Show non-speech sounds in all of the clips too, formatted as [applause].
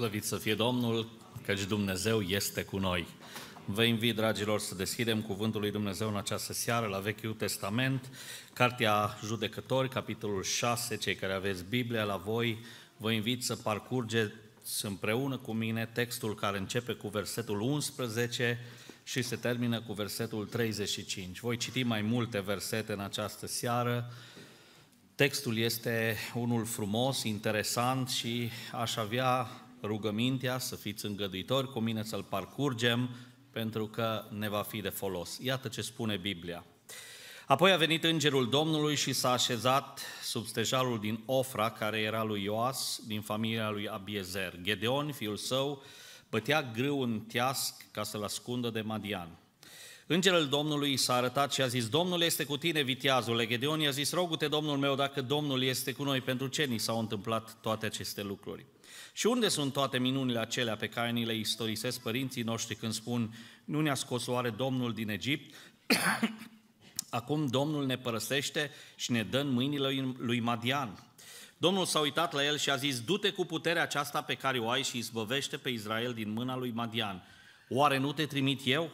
Slăvit să fie Domnul, căci Dumnezeu este cu noi. Vă invit, dragilor, să deschidem Cuvântul lui Dumnezeu în această seară la Vechiul Testament, Cartea Judecători, capitolul 6, cei care aveți Biblia la voi, vă invit să parcurgeți împreună cu mine textul care începe cu versetul 11 și se termină cu versetul 35. Voi citi mai multe versete în această seară, Textul este unul frumos, interesant și aș avea rugămintea, să fiți îngăduitori cu mine să-l parcurgem, pentru că ne va fi de folos. Iată ce spune Biblia. Apoi a venit îngerul Domnului și s-a așezat sub stejarul din Ofra, care era lui Ioas, din familia lui Abiezer. Gedeon, fiul său, bătea grâu în teasc ca să-l ascundă de Madian. Îngerul Domnului s-a arătat și a zis, Domnul este cu tine, viteazule. Gedeon i-a zis, rogu-te, Domnul meu, dacă Domnul este cu noi, pentru ce ni s-au întâmplat toate aceste lucruri? Și unde sunt toate minunile acelea pe care ni le istorisesc părinții noștri când spun nu ne-a scos oare Domnul din Egipt? [coughs] Acum Domnul ne părăsește și ne dă în mâinile lui Madian. Domnul s-a uitat la el și a zis, du-te cu puterea aceasta pe care o ai și izbăvește pe Israel din mâna lui Madian. Oare nu te trimit eu?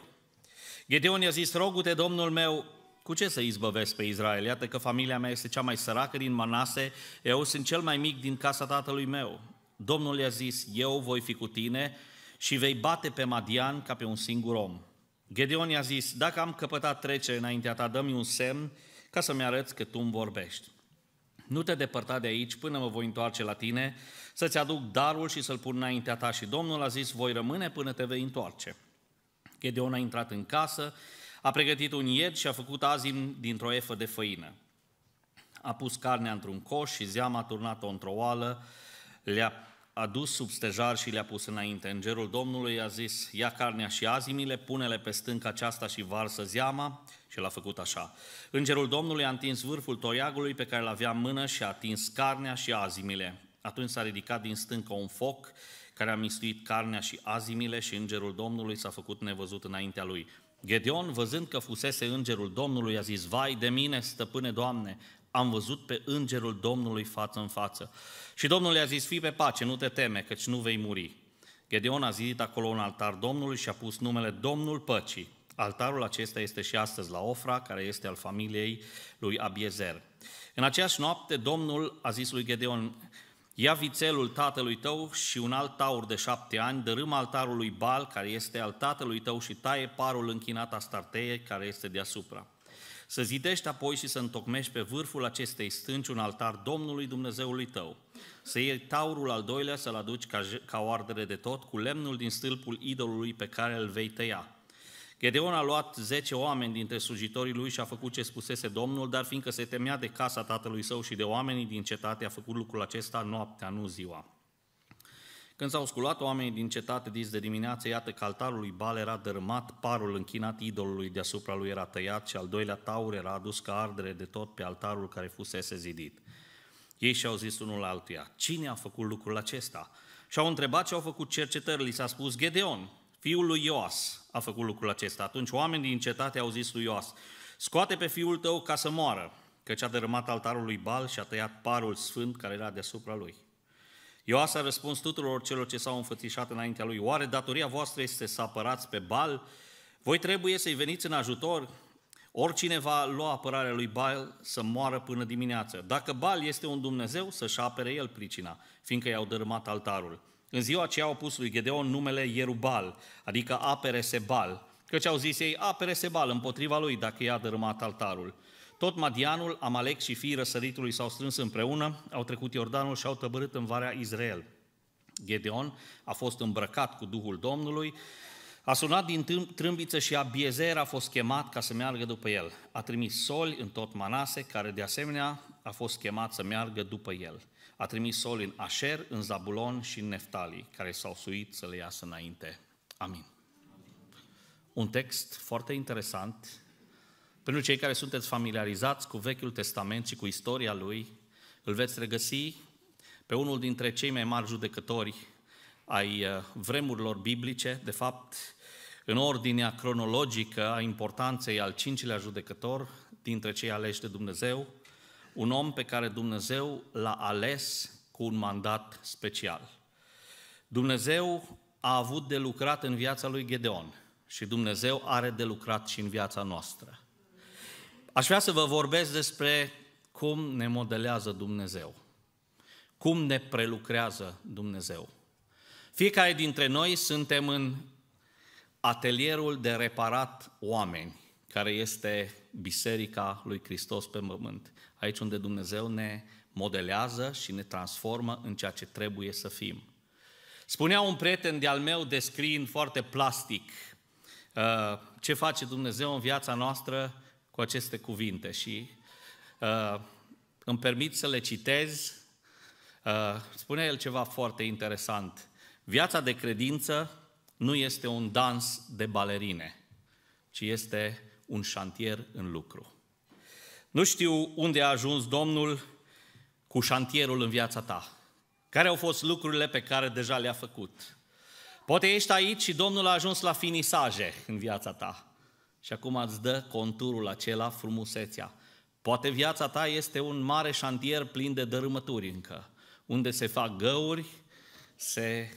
Gedeon i-a zis, rogu-te, Domnul meu, cu ce să izbăvesc pe Israel? Iată că familia mea este cea mai săracă din Manase, eu sunt cel mai mic din casa tatălui meu. Domnul i-a zis, eu voi fi cu tine și vei bate pe Madian ca pe un singur om. Gedeon i-a zis, dacă am căpătat trecere înaintea ta, dă-mi un semn ca să-mi arăți că tu îmi vorbești. Nu te depărta de aici până mă voi întoarce la tine, să-ți aduc darul și să-l pun înaintea ta. Și Domnul a zis, voi rămâne până te vei întoarce. Gedeon a intrat în casă, a pregătit un ied și a făcut azim dintr-o efă de făină. A pus carnea într-un coș și zeama a turnat-o într-o oală, le-a adus sub stejar și le-a pus înainte. Îngerul Domnului i a zis, ia carnea și azimile, pune-le pe stânca aceasta și varsă ziama”. și l-a făcut așa. Îngerul Domnului a întins vârful toiagului pe care l-avea în mână și a atins carnea și azimile. Atunci s-a ridicat din stâncă un foc care a mistuit carnea și azimile și îngerul Domnului s-a făcut nevăzut înaintea lui. Gedeon, văzând că fusese îngerul Domnului, a zis, Vai de mine, stăpâne Doamne, am văzut pe îngerul Domnului față în față. Și Domnul i-a zis, fii pe pace, nu te teme, căci nu vei muri. Gedeon a zidit acolo un altar Domnului și a pus numele Domnul Păcii. Altarul acesta este și astăzi la Ofra, care este al familiei lui Abiezer. În aceeași noapte, Domnul a zis lui Gedeon, Ia vițelul tatălui tău și un alt taur de șapte ani, dărâm altarul lui Bal, care este al tatălui tău, și taie parul închinat starteie, care este deasupra. Să zidești apoi și să întocmești pe vârful acestei stânci un altar Domnului Dumnezeului tău. Să iei taurul al doilea să-l aduci ca, ca o ardere de tot cu lemnul din stâlpul idolului pe care îl vei tăia. Gedeon a luat zece oameni dintre slujitorii lui și a făcut ce spusese Domnul, dar fiindcă se temea de casa tatălui său și de oamenii din cetate, a făcut lucrul acesta noaptea, nu ziua. Când s-au sculat oamenii din cetate dis de dimineață, iată că altarul lui Bal era dărâmat, parul închinat idolului deasupra lui era tăiat și al doilea taur era adus ca ardere de tot pe altarul care fusese zidit. Ei și-au zis unul altuia, cine a făcut lucrul acesta? Și-au întrebat ce au făcut cercetările, s-a spus Gedeon, fiul lui Ioas a făcut lucrul acesta. Atunci oamenii din cetate au zis lui Ioas, scoate pe fiul tău ca să moară, căci a dărâmat altarul lui Bal și a tăiat parul sfânt care era deasupra lui. Ioas a răspuns tuturor celor ce s-au înfățișat înaintea lui, oare datoria voastră este să apărați pe Bal? Voi trebuie să-i veniți în ajutor? Oricine va lua apărarea lui Bal să moară până dimineață. Dacă Bal este un Dumnezeu, să-și apere el pricina, fiindcă i-au dărâmat altarul. În ziua aceea au pus lui Gedeon numele Ierubal, adică apere Sebal, căci au zis ei, apere Sebal împotriva lui dacă i-a dărâmat altarul. Tot Madianul, Amalek și fiii răsăritului s-au strâns împreună, au trecut Iordanul și au tăbărât în Varea Israel. Gedeon a fost îmbrăcat cu Duhul Domnului, a sunat din trâmbiță și Abiezer a fost chemat ca să meargă după el. A trimis soli în tot Manase, care de asemenea a fost chemat să meargă după el. A trimis soli în Asher, în Zabulon și în Neftali, care s-au suit să le iasă înainte. Amin. Amin. Un text foarte interesant pentru cei care sunteți familiarizați cu Vechiul Testament și cu istoria lui, îl veți regăsi pe unul dintre cei mai mari judecători ai uh, vremurilor biblice, de fapt, în ordinea cronologică a importanței al cincilea judecător dintre cei aleși de Dumnezeu, un om pe care Dumnezeu l-a ales cu un mandat special. Dumnezeu a avut de lucrat în viața lui Gedeon și Dumnezeu are de lucrat și în viața noastră. Aș vrea să vă vorbesc despre cum ne modelează Dumnezeu, cum ne prelucrează Dumnezeu. Fiecare dintre noi suntem în atelierul de reparat oameni, care este Biserica lui Hristos pe pământ, aici unde Dumnezeu ne modelează și ne transformă în ceea ce trebuie să fim. Spunea un prieten de-al meu, descriind foarte plastic uh, ce face Dumnezeu în viața noastră, cu aceste cuvinte și uh, îmi permit să le citez. Uh, spune el ceva foarte interesant. Viața de credință nu este un dans de balerine, ci este un șantier în lucru. Nu știu unde a ajuns Domnul cu șantierul în viața ta. Care au fost lucrurile pe care deja le-a făcut? Poate ești aici și Domnul a ajuns la finisaje în viața ta. Și acum îți dă conturul acela, frumusețea. Poate viața ta este un mare șantier plin de dărâmături încă, unde se fac găuri, se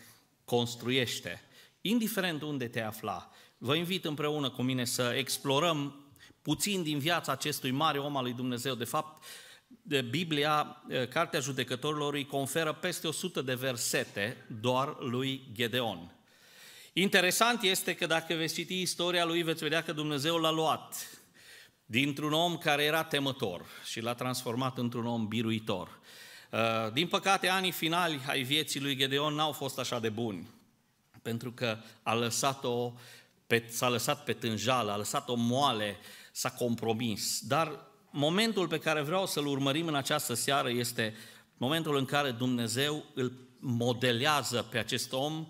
construiește. Indiferent unde te afla, vă invit împreună cu mine să explorăm puțin din viața acestui mare om al lui Dumnezeu. De fapt, Biblia, eh, Cartea Judecătorilor, îi conferă peste 100 de versete doar lui Gedeon. Interesant este că dacă veți citi istoria lui, veți vedea că Dumnezeu l-a luat dintr-un om care era temător și l-a transformat într-un om biruitor. Uh, din păcate, anii finali ai vieții lui Gedeon n-au fost așa de buni, pentru că a lăsat-o pe, s-a lăsat pe tânjală, a lăsat-o moale, s-a compromis. Dar momentul pe care vreau să-l urmărim în această seară este momentul în care Dumnezeu îl modelează pe acest om uh,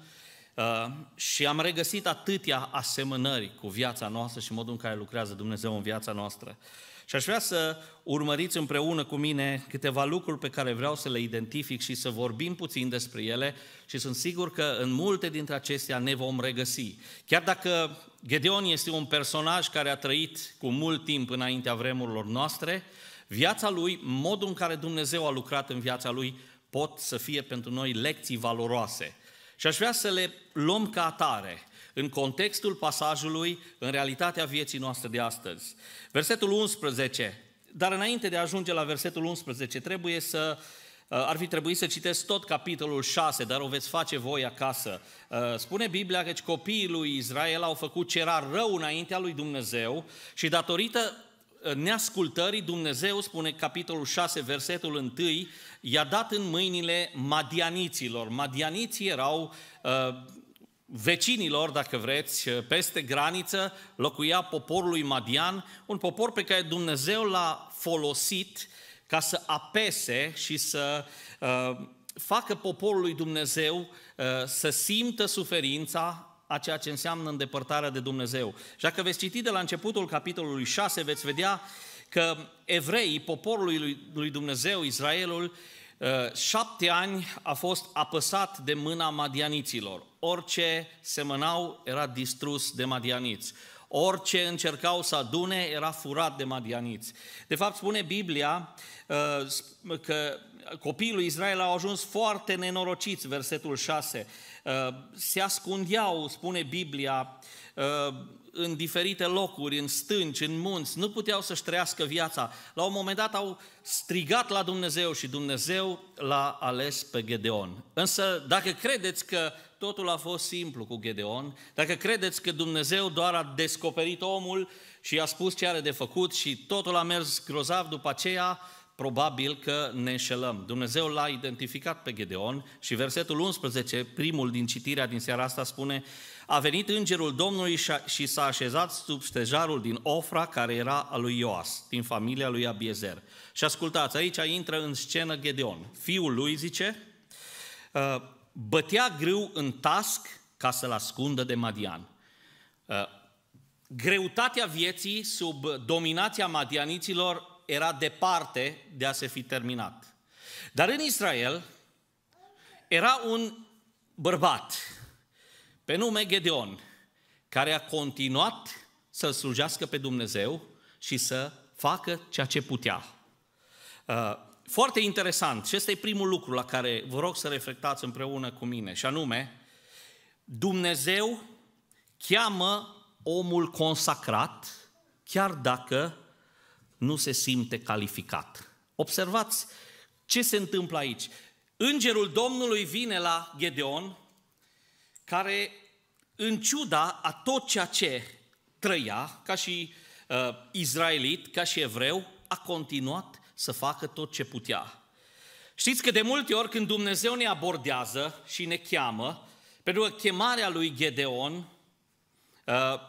Ehm, și am regăsit atâtea asemănări cu viața noastră și modul în care lucrează Dumnezeu în viața noastră. Și aș vrea să urmăriți împreună cu mine câteva lucruri pe care vreau să le identific și să vorbim puțin despre ele și sunt sigur că în multe dintre acestea ne vom regăsi. Chiar dacă Gedeon este un personaj care a trăit cu mult timp înaintea vremurilor noastre, viața lui, modul în care Dumnezeu a lucrat în viața lui, pot să fie pentru noi lecții valoroase – și aș vrea să le luăm ca atare în contextul pasajului, în realitatea vieții noastre de astăzi. Versetul 11, dar înainte de a ajunge la versetul 11, trebuie să uh, ar fi trebuit să citesc tot capitolul 6, dar o veți face voi acasă. Uh, spune Biblia că copiii lui Israel au făcut ce era rău înaintea lui Dumnezeu și datorită neascultării, Dumnezeu spune capitolul 6, versetul 1, i-a dat în mâinile madianiților. Madianiții erau uh, vecinilor, dacă vreți, uh, peste graniță, locuia poporul lui Madian, un popor pe care Dumnezeu l-a folosit ca să apese și să uh, facă poporul lui Dumnezeu uh, să simtă suferința, a ceea ce înseamnă îndepărtarea de Dumnezeu. Și dacă veți citi de la începutul capitolului 6, veți vedea că evreii, poporul lui Dumnezeu, Israelul, uh, șapte ani a fost apăsat de mâna madianiților. Orice semănau era distrus de madianiți. Orice încercau să adune era furat de madianiți. De fapt, spune Biblia uh, că copiii lui Israel au ajuns foarte nenorociți, versetul 6. Uh, se ascundeau, spune Biblia, uh, în diferite locuri, în stânci, în munți, nu puteau să-și trăiască viața. La un moment dat au strigat la Dumnezeu și Dumnezeu l-a ales pe Gedeon. Însă, dacă credeți că totul a fost simplu cu Gedeon, dacă credeți că Dumnezeu doar a descoperit omul și i-a spus ce are de făcut și totul a mers grozav după aceea, probabil că ne înșelăm. Dumnezeu l-a identificat pe Gedeon și versetul 11, primul din citirea din seara asta, spune A venit îngerul Domnului și s-a așezat sub stejarul din Ofra, care era al lui Ioas, din familia lui Abiezer. Și ascultați, aici intră în scenă Gedeon. Fiul lui, zice, uh, bătea grâu în tasc ca să-l ascundă de Madian. Uh, greutatea vieții sub dominația madianiților era departe de a se fi terminat. Dar în Israel era un bărbat pe nume Gedeon, care a continuat să slujească pe Dumnezeu și să facă ceea ce putea. Uh, foarte interesant și este primul lucru la care vă rog să reflectați împreună cu mine, și anume, Dumnezeu cheamă omul consacrat, chiar dacă nu se simte calificat. Observați ce se întâmplă aici. Îngerul Domnului vine la Gedeon, care, în ciuda a tot ceea ce trăia, ca și uh, izraelit, ca și evreu, a continuat să facă tot ce putea. Știți că de multe ori când Dumnezeu ne abordează și ne cheamă, pentru că chemarea lui Gedeon uh,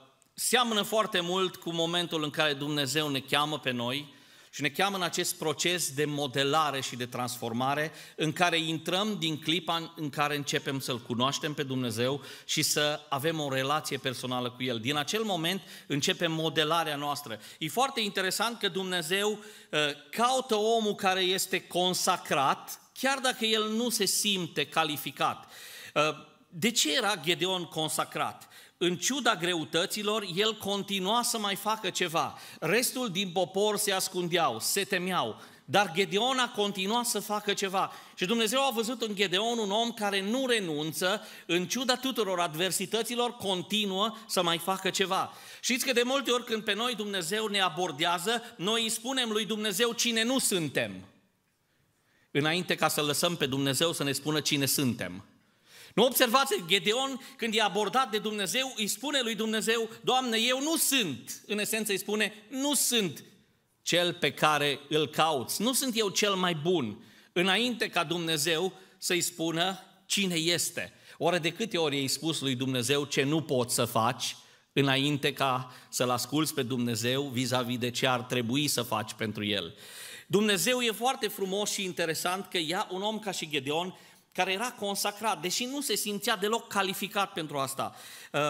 seamănă foarte mult cu momentul în care Dumnezeu ne cheamă pe noi și ne cheamă în acest proces de modelare și de transformare în care intrăm din clipa în care începem să-L cunoaștem pe Dumnezeu și să avem o relație personală cu El. Din acel moment începe modelarea noastră. E foarte interesant că Dumnezeu uh, caută omul care este consacrat, chiar dacă el nu se simte calificat. Uh, de ce era Gedeon consacrat? în ciuda greutăților, el continua să mai facă ceva. Restul din popor se ascundeau, se temeau, dar Gedeon a continuat să facă ceva. Și Dumnezeu a văzut în Gedeon un om care nu renunță, în ciuda tuturor adversităților, continuă să mai facă ceva. Știți că de multe ori când pe noi Dumnezeu ne abordează, noi îi spunem lui Dumnezeu cine nu suntem. Înainte ca să lăsăm pe Dumnezeu să ne spună cine suntem. Nu observați, Gedeon, când e abordat de Dumnezeu, îi spune lui Dumnezeu, Doamne, eu nu sunt, în esență îi spune, nu sunt cel pe care îl cauți, nu sunt eu cel mai bun, înainte ca Dumnezeu să-i spună cine este. Oare de câte ori ai spus lui Dumnezeu ce nu poți să faci, înainte ca să-L asculți pe Dumnezeu vis-a-vis de ce ar trebui să faci pentru El. Dumnezeu e foarte frumos și interesant că ia un om ca și Gedeon care era consacrat, deși nu se simțea deloc calificat pentru asta. Uh,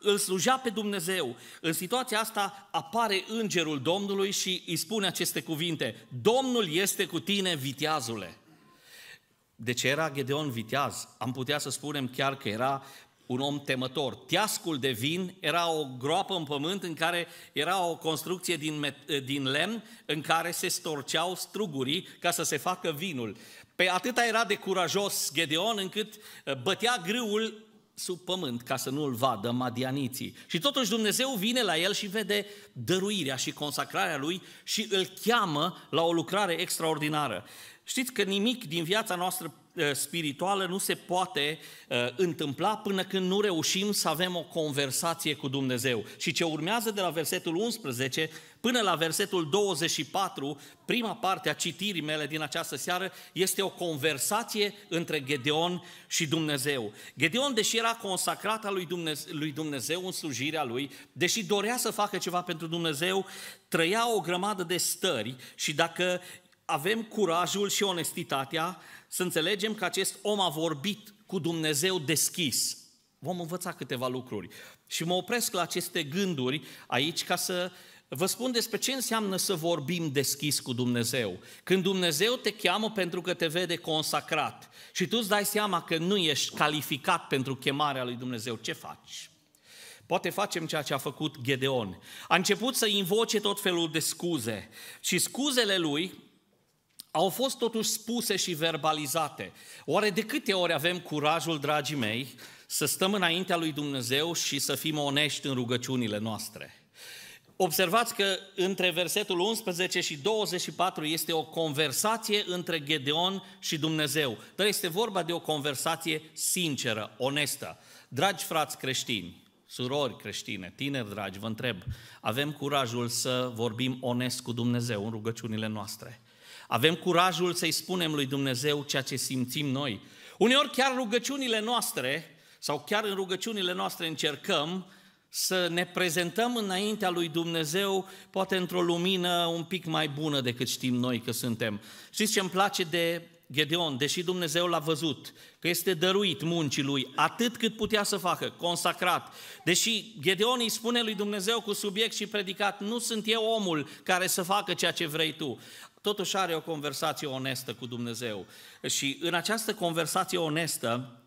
îl slujea pe Dumnezeu. În situația asta apare îngerul Domnului și îi spune aceste cuvinte. Domnul este cu tine, viteazule. ce era Gedeon viteaz. Am putea să spunem chiar că era un om temător. Teascul de vin era o groapă în pământ în care era o construcție din, din lemn în care se storceau strugurii ca să se facă vinul. Pe păi atâta era de curajos Gedeon încât uh, bătea grâul sub pământ ca să nu-l vadă madianiții. Și totuși Dumnezeu vine la el și vede dăruirea și consacrarea lui și îl cheamă la o lucrare extraordinară. Știți că nimic din viața noastră uh, spirituală nu se poate uh, întâmpla până când nu reușim să avem o conversație cu Dumnezeu. Și ce urmează de la versetul 11 până la versetul 24, prima parte a citirii mele din această seară este o conversație între Gedeon și Dumnezeu. Gedeon, deși era consacrat al lui Dumnezeu, lui Dumnezeu în slujirea lui, deși dorea să facă ceva pentru Dumnezeu, trăia o grămadă de stări și dacă avem curajul și onestitatea să înțelegem că acest om a vorbit cu Dumnezeu deschis. Vom învăța câteva lucruri. Și mă opresc la aceste gânduri aici ca să uh, Vă spun despre ce înseamnă să vorbim deschis cu Dumnezeu. Când Dumnezeu te cheamă pentru că te vede consacrat și tu îți dai seama că nu ești calificat pentru chemarea lui Dumnezeu, ce faci? Poate facem ceea ce a făcut Gedeon. A început să invoce tot felul de scuze și scuzele lui au fost totuși spuse și verbalizate. Oare de câte ori avem curajul, dragii mei, să stăm înaintea lui Dumnezeu și să fim onești în rugăciunile noastre? Observați că între versetul 11 și 24 este o conversație între Gedeon și Dumnezeu, dar este vorba de o conversație sinceră, onestă. Dragi frați creștini, surori creștine, tineri dragi, vă întreb, avem curajul să vorbim onest cu Dumnezeu în rugăciunile noastre? Avem curajul să-i spunem lui Dumnezeu ceea ce simțim noi? Uneori chiar rugăciunile noastre, sau chiar în rugăciunile noastre încercăm să ne prezentăm înaintea lui Dumnezeu, poate într-o lumină un pic mai bună decât știm noi că suntem. Știți ce îmi place de Gedeon, deși Dumnezeu l-a văzut, că este dăruit muncii lui, atât cât putea să facă, consacrat. Deși Gedeon îi spune lui Dumnezeu cu subiect și predicat, nu sunt eu omul care să facă ceea ce vrei tu. Totuși are o conversație onestă cu Dumnezeu. Și în această conversație onestă,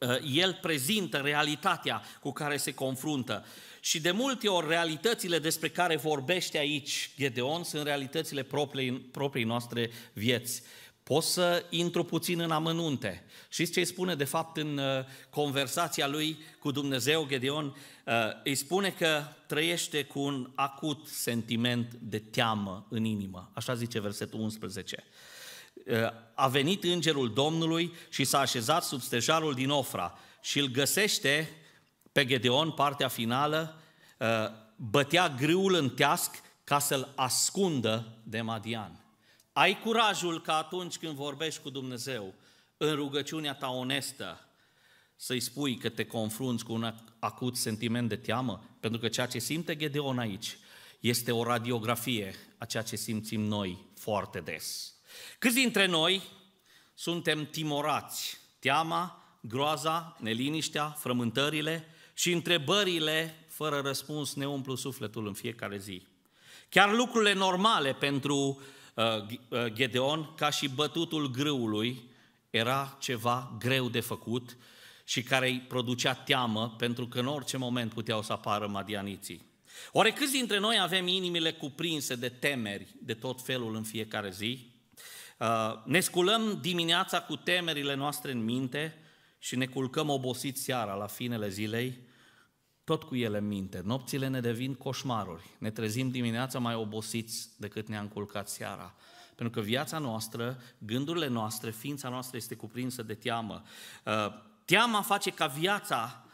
Eh, el prezintă realitatea cu care se confruntă. Și de multe ori realitățile despre care vorbește aici Gedeon sunt realitățile proprii, proprii noastre vieți. Pot să intru puțin în amănunte. Știți ce îi spune de fapt în eh, conversația lui cu Dumnezeu Gedeon? Eh, îi spune că trăiește cu un acut sentiment de teamă în inimă. Așa zice versetul 11 a venit îngerul Domnului și s-a așezat sub stejarul din Ofra și îl găsește pe Gedeon, partea finală, uh, bătea grâul în teasc ca să-l ascundă de Madian. Ai curajul ca atunci când vorbești cu Dumnezeu, în rugăciunea ta onestă, să-i spui că te confrunți cu un acut sentiment de teamă, pentru că ceea ce simte Gedeon aici este o radiografie a ceea ce simțim noi foarte des. Câți dintre noi suntem timorați? Teama, groaza, neliniștea, frământările și întrebările fără răspuns ne umplu sufletul în fiecare zi. Chiar lucrurile normale pentru uh, uh, Gedeon, ca și bătutul grâului, era ceva greu de făcut și care îi producea teamă, pentru că în orice moment puteau să apară madianiții. Oare câți dintre noi avem inimile cuprinse de temeri de tot felul în fiecare zi? Uh, ne sculăm dimineața cu temerile noastre în minte și ne culcăm obosiți seara la finele zilei, tot cu ele în minte. Nopțile ne devin coșmaruri. Ne trezim dimineața mai obosiți decât ne-am culcat seara. Pentru că viața noastră, gândurile noastre, ființa noastră este cuprinsă de teamă. Uh, teama face ca viața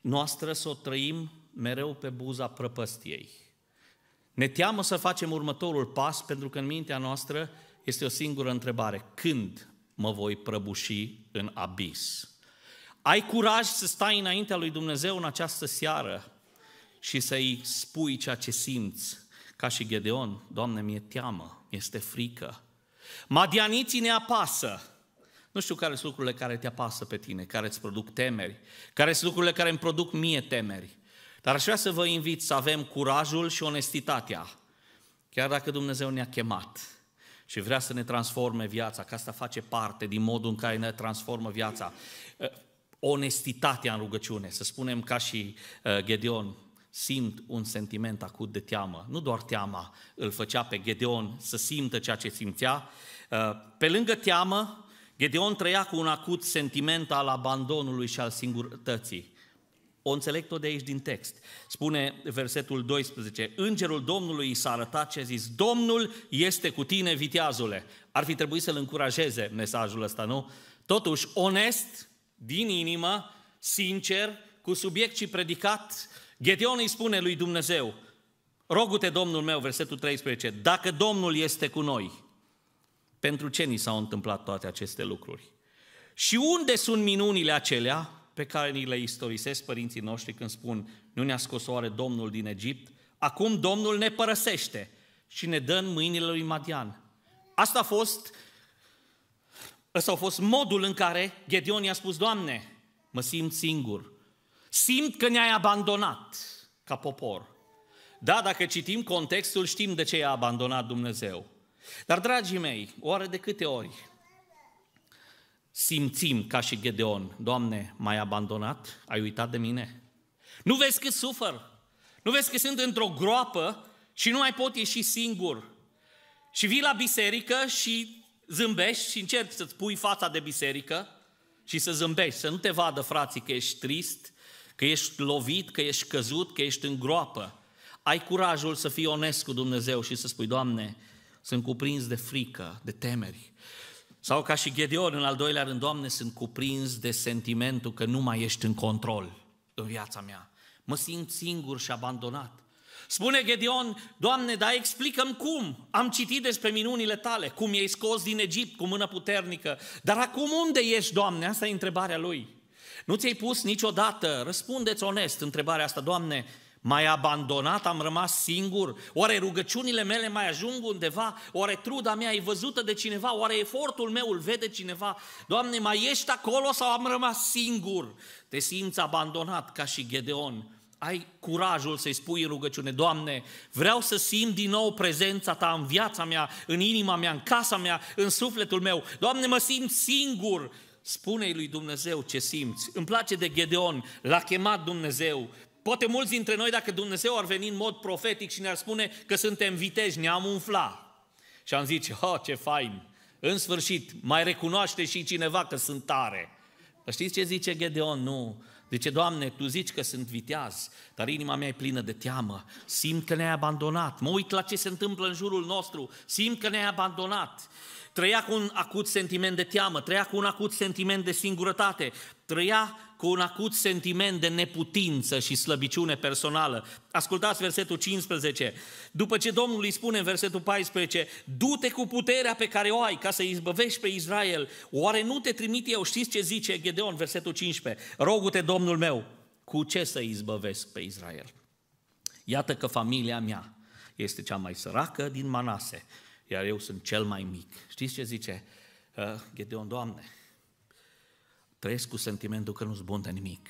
noastră să o trăim mereu pe buza prăpăstiei. Ne teamă să facem următorul pas pentru că în mintea noastră este o singură întrebare. Când mă voi prăbuși în abis? Ai curaj să stai înaintea lui Dumnezeu în această seară și să-i spui ceea ce simți, ca și Gedeon, Doamne, mi-e teamă, mi-este frică. Madianiții ne apasă. Nu știu care sunt lucrurile care te apasă pe tine, care îți produc temeri, care sunt lucrurile care îmi produc mie temeri. Dar aș vrea să vă invit să avem curajul și onestitatea, chiar dacă Dumnezeu ne-a chemat și vrea să ne transforme viața, că asta face parte din modul în care ne transformă viața. Eh, onestitatea în rugăciune, să spunem ca și eh, Gedeon, simt un sentiment acut de teamă. Nu doar teama îl făcea pe Gedeon să simtă ceea ce simțea. Eh, pe lângă teamă, Gedeon trăia cu un acut sentiment al abandonului și al singurătății. O înțeleg tot de aici din text. Spune versetul 12, Îngerul Domnului s-a arătat și a zis, Domnul este cu tine, viteazule. Ar fi trebuit să-l încurajeze mesajul ăsta, nu? Totuși, onest, din inimă, sincer, cu subiect și predicat, Gedeon îi spune lui Dumnezeu, Rogu-te, Domnul meu, versetul 13, dacă Domnul este cu noi, pentru ce ni s-au întâmplat toate aceste lucruri? Și unde sunt minunile acelea pe care ni le istorisesc părinții noștri când spun nu ne-a scos oare Domnul din Egipt? Acum Domnul ne părăsește și ne dă în mâinile lui Madian. Asta a fost, ăsta a fost modul în care Gedeon i-a spus, Doamne, mă simt singur, simt că ne-ai abandonat ca popor. Da, dacă citim contextul, știm de ce i-a abandonat Dumnezeu. Dar, dragii mei, oare de câte ori simțim ca și Gedeon, Doamne, m-ai abandonat? Ai uitat de mine? Nu vezi că sufăr? Nu vezi că sunt într-o groapă și nu mai pot ieși singur? Și vii la biserică și zâmbești și încerci să-ți pui fața de biserică și să zâmbești, să nu te vadă frații că ești trist, că ești lovit, că ești căzut, că ești în groapă. Ai curajul să fii onest cu Dumnezeu și să spui, Doamne, sunt cuprins de frică, de temeri. Sau ca și Gedeon, în al doilea rând, Doamne, sunt cuprins de sentimentul că nu mai ești în control în viața mea. Mă simt singur și abandonat. Spune Gedeon, Doamne, dar explicăm cum. Am citit despre minunile tale, cum i-ai scos din Egipt cu mână puternică. Dar acum unde ești, Doamne? Asta e întrebarea lui. Nu ți-ai pus niciodată, răspundeți onest întrebarea asta, Doamne, mai abandonat, am rămas singur? Oare rugăciunile mele mai ajung undeva? Oare truda mea e văzută de cineva? Oare efortul meu îl vede cineva? Doamne, mai ești acolo sau am rămas singur? Te simți abandonat ca și Gedeon. Ai curajul să-i spui în rugăciune, Doamne, vreau să simt din nou prezența Ta în viața mea, în inima mea, în casa mea, în sufletul meu. Doamne, mă simt singur, spune-i lui Dumnezeu ce simți. Îmi place de Gedeon, l-a chemat Dumnezeu, Poate mulți dintre noi, dacă Dumnezeu ar veni în mod profetic și ne-ar spune că suntem viteji, ne-am umfla. Și am zice, oh, ce fain, în sfârșit, mai recunoaște și cineva că sunt tare. Dar știți ce zice Gedeon? Nu. Zice, Doamne, Tu zici că sunt viteaz, dar inima mea e plină de teamă. Simt că ne-ai abandonat. Mă uit la ce se întâmplă în jurul nostru. Simt că ne-ai abandonat. Trăia cu un acut sentiment de teamă, trăia cu un acut sentiment de singurătate, trăia cu un acut sentiment de neputință și slăbiciune personală. Ascultați versetul 15. După ce Domnul îi spune în versetul 14, du-te cu puterea pe care o ai ca să izbăvești pe Israel, oare nu te trimit eu? Știți ce zice Gedeon, versetul 15? Rogu-te, Domnul meu, cu ce să izbăvesc pe Israel? Iată că familia mea este cea mai săracă din Manase, iar eu sunt cel mai mic. Știți ce zice? Uh, Gedeon, Doamne, trăiesc cu sentimentul că nu-s bun de nimic.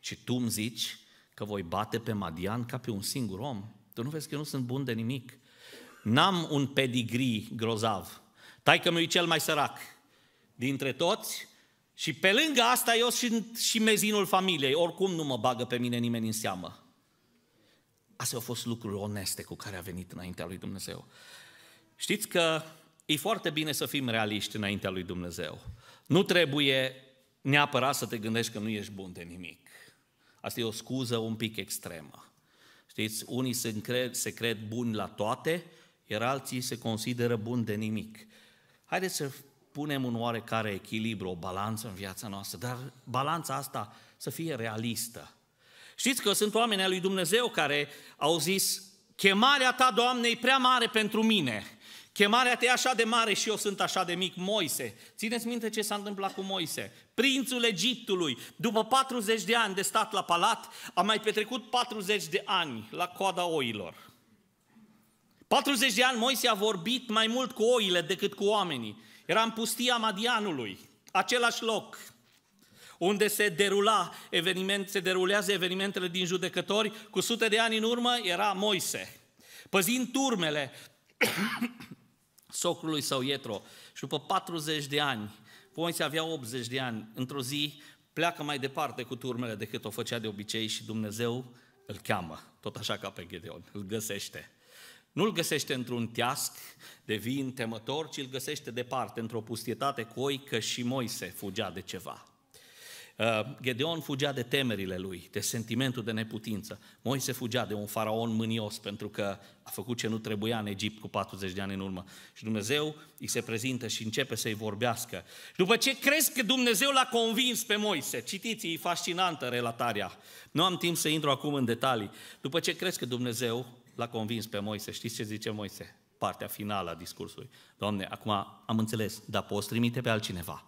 Și tu îmi zici că voi bate pe Madian ca pe un singur om? Tu nu vezi că eu nu sunt bun de nimic? N-am un pedigri grozav. Tai că mi cel mai sărac dintre toți și pe lângă asta eu sunt și mezinul familiei. Oricum nu mă bagă pe mine nimeni în seamă. Astea au fost lucruri oneste cu care a venit înaintea lui Dumnezeu. Știți că e foarte bine să fim realiști înaintea lui Dumnezeu. Nu trebuie neapărat să te gândești că nu ești bun de nimic. Asta e o scuză un pic extremă. Știți, unii se cred, se cred buni la toate, iar alții se consideră buni de nimic. Haideți să punem un oarecare echilibru, o balanță în viața noastră, dar balanța asta să fie realistă. Știți că sunt oameni al lui Dumnezeu care au zis, chemarea ta, Doamne, e prea mare pentru mine. Chemarea te e așa de mare și eu sunt așa de mic, Moise. Țineți minte ce s-a întâmplat cu Moise. Prințul Egiptului, după 40 de ani de stat la palat, a mai petrecut 40 de ani la coada oilor. 40 de ani Moise a vorbit mai mult cu oile decât cu oamenii. Era în pustia Madianului, același loc unde se derula eveniment, se derulează evenimentele din judecători, cu sute de ani în urmă era Moise. Păzind turmele socrului său Ietro. Și după 40 de ani, Poinția avea 80 de ani, într-o zi pleacă mai departe cu turmele decât o făcea de obicei și Dumnezeu îl cheamă, tot așa ca pe Gedeon, îl găsește. Nu-l găsește într-un teasc de vin temător, ci îl găsește departe, într-o pustietate cu oi, că și Moise fugea de ceva. Uh, Gedeon fugea de temerile lui, de sentimentul de neputință. Moise fugea de un faraon mânios pentru că a făcut ce nu trebuia în Egipt cu 40 de ani în urmă. Și Dumnezeu îi se prezintă și începe să-i vorbească. Și după ce crezi că Dumnezeu l-a convins pe Moise, citiți, e fascinantă relatarea. Nu am timp să intru acum în detalii. După ce crezi că Dumnezeu l-a convins pe Moise, știți ce zice Moise? Partea finală a discursului. Doamne, acum am înțeles, dar poți trimite pe altcineva.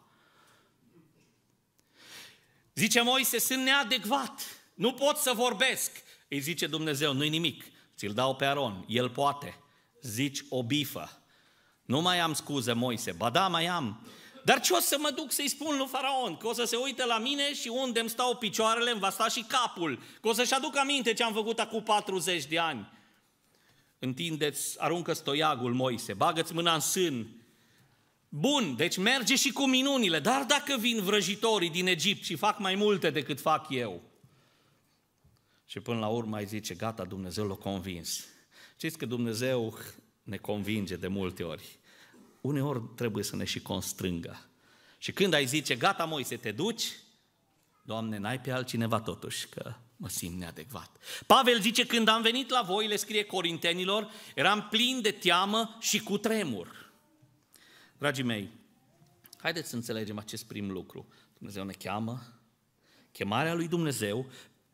Zice Moise, sunt neadecvat, nu pot să vorbesc. Îi zice Dumnezeu, nu-i nimic, ți-l dau pe Aron, el poate. Zici o bifă. Nu mai am scuze, Moise, ba da, mai am. Dar ce o să mă duc să-i spun lui Faraon? Că o să se uite la mine și unde îmi stau picioarele, îmi va sta și capul. Că o să-și aduc aminte ce am făcut acum 40 de ani. Întindeți, aruncă stoiagul, Moise, bagă-ți mâna în sân Bun, deci merge și cu minunile, dar dacă vin vrăjitorii din Egipt și fac mai multe decât fac eu, și până la urmă ai zice, gata, Dumnezeu l-a convins. Știți că Dumnezeu ne convinge de multe ori. Uneori trebuie să ne și constrângă. Și când ai zice, gata, Moise, te duci, Doamne, n-ai pe altcineva totuși, că mă simt neadecvat. Pavel zice, când am venit la voi, le scrie corintenilor, eram plin de teamă și cu tremur. Dragii mei, haideți să înțelegem acest prim lucru. Dumnezeu ne cheamă. Chemarea lui Dumnezeu